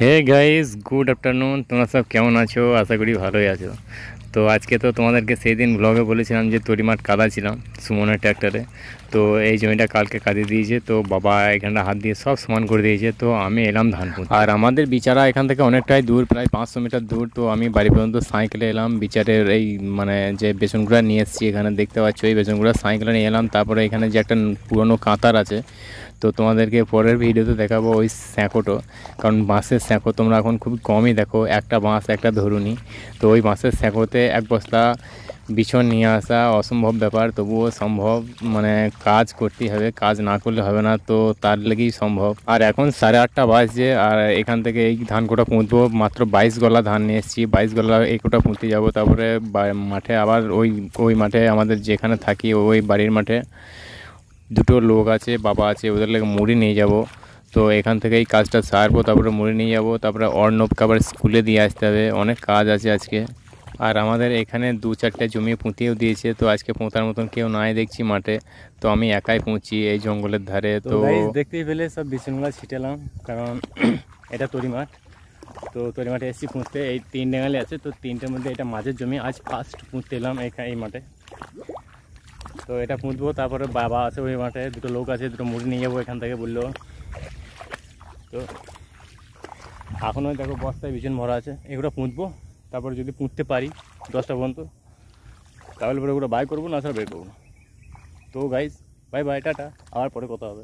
hey guys good afternoon তোমরা সব কেমন আছো আশা করি ভালোই আছো তো আজকে তো তোমাদেরকে সেই দিন ব্লগে বলেছিলাম যে তরিমাট কাদা ছিলাম সুমনের ট্র্যাক্টরে তো এই জমিটা কালকে কাঁদে দিয়েছে তো বাবা এখানটা হাত দিয়ে সব সমান করে দিয়েছে তো আমি এলাম ধানপুর আর আমাদের বিচারা এখান থেকে অনেকটাই দূর প্রায় পাঁচশো মিটার দূর তো আমি বাড়ি পর্যন্ত সাইকেলে এলাম বিচারের এই মানে যে বেসনগুড়া নিয়ে এসেছি এখানে দেখতে পাচ্ছ এই বেসনগুড়া সাইকেলে নিয়ে এলাম তারপরে এখানে যে একটা পুরনো কাঁতার আছে তো তোমাদেরকে পরের ভিডিওতে দেখাবো ওই স্যাঁকোটো কারণ বাঁশের স্যাঁকো তোমরা এখন খুব কমই দেখো একটা বাঁশ একটা ধরুনি তো ওই বাঁশের স্যাঁকোতে এক বস্তা বিছন নিয়ে আসা অসম্ভব ব্যাপার তবুও সম্ভব মানে কাজ করতেই হবে কাজ না করলে হবে না তো তার লেগেই সম্ভব আর এখন সাড়ে আটটা বাজছে আর এখান থেকে এই ধান কোটা পুঁতবো মাত্র বাইশ গলা ধান নিয়ে এসেছি বাইশ গলা এই কোটা পুঁতে যাবো তারপরে মাঠে আবার ওই ওই মাঠে আমাদের যেখানে থাকি ওই বাড়ির মাঠে দুটো লোক আছে বাবা আছে ওদের লেগে মুড়ি নিয়ে যাব তো এখান থেকে এই কাজটা সারবো তারপরে মুড়ি নিয়ে যাবো তারপরে অর্ণবকে আবার স্কুলে দিয়ে আসতে হবে অনেক কাজ আছে আজকে আর আমাদের এখানে দু চারটে জমি পুঁতেও দিয়েছে তো আজকে পোঁতার মতন কেউ নাই দেখছি মাঠে তো আমি একাই পুঁচি এই জঙ্গলের ধারে তো দেখতেই পেলে সব বিচনগুলো ছিটালাম কারণ এটা তরি মাঠ তো তরি মাঠে এসছি পুঁততে এই তিন ডেঙালি আছে তো তিনটের মধ্যে এটা মাঝের জমি আজ ফার্স্ট পুঁতে এলাম এই মাঠে তো এটা পুঁতবো তারপরে বাবা আছে ওই মাঠে দুটো লোক আছে দুটো মুড়ি নিয়ে যাবো এখান থেকে বললো তো এখনও দেখো বস্তায় বিচন ভরা আছে এগুলো পুঁতবো তারপর যদি পুঁততে পারি দশটা পর্যন্ত তাহলে পরে ওগুলো বাই করবো না ছাড়া বের করবো না তো গাইজ বাই বাই টাটা আবার পরে কথা হবে